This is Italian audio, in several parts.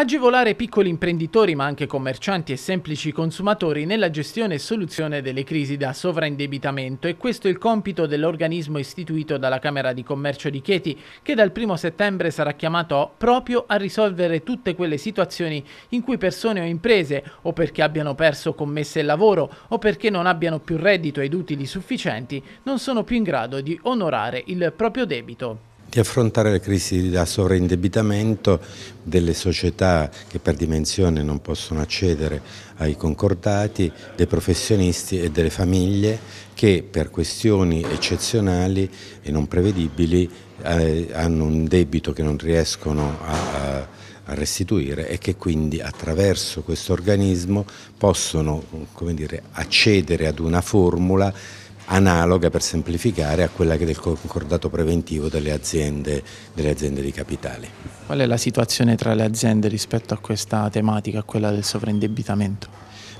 agevolare piccoli imprenditori ma anche commercianti e semplici consumatori nella gestione e soluzione delle crisi da sovraindebitamento e questo è il compito dell'organismo istituito dalla Camera di Commercio di Chieti che dal 1 settembre sarà chiamato proprio a risolvere tutte quelle situazioni in cui persone o imprese o perché abbiano perso commesse il lavoro o perché non abbiano più reddito ed utili sufficienti non sono più in grado di onorare il proprio debito di affrontare le crisi da sovraindebitamento delle società che per dimensione non possono accedere ai concordati, dei professionisti e delle famiglie che per questioni eccezionali e non prevedibili eh, hanno un debito che non riescono a, a a restituire e che quindi attraverso questo organismo possono dire, accedere ad una formula analoga per semplificare a quella del concordato preventivo delle aziende, delle aziende di capitali. Qual è la situazione tra le aziende rispetto a questa tematica, a quella del sovraindebitamento?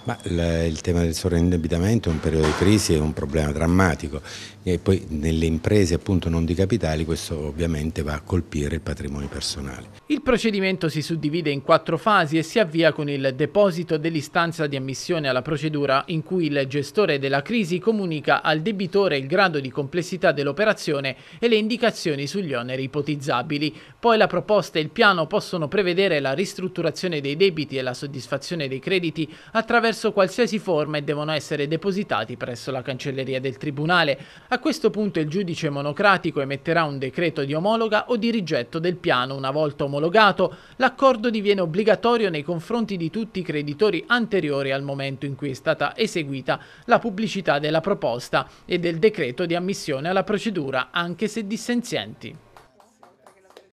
Ma il tema del sovraindebitamento è un periodo di crisi, è un problema drammatico e poi nelle imprese appunto non di capitali questo ovviamente va a colpire il patrimonio personale. Il procedimento si suddivide in quattro fasi e si avvia con il deposito dell'istanza di ammissione alla procedura in cui il gestore della crisi comunica al debitore il grado di complessità dell'operazione e le indicazioni sugli oneri ipotizzabili. Poi la proposta e il piano possono prevedere la ristrutturazione dei debiti e la soddisfazione dei crediti attraverso presso qualsiasi forma e devono essere depositati presso la cancelleria del Tribunale. A questo punto il giudice monocratico emetterà un decreto di omologa o di rigetto del piano. Una volta omologato, l'accordo diviene obbligatorio nei confronti di tutti i creditori anteriori al momento in cui è stata eseguita la pubblicità della proposta e del decreto di ammissione alla procedura, anche se dissenzienti.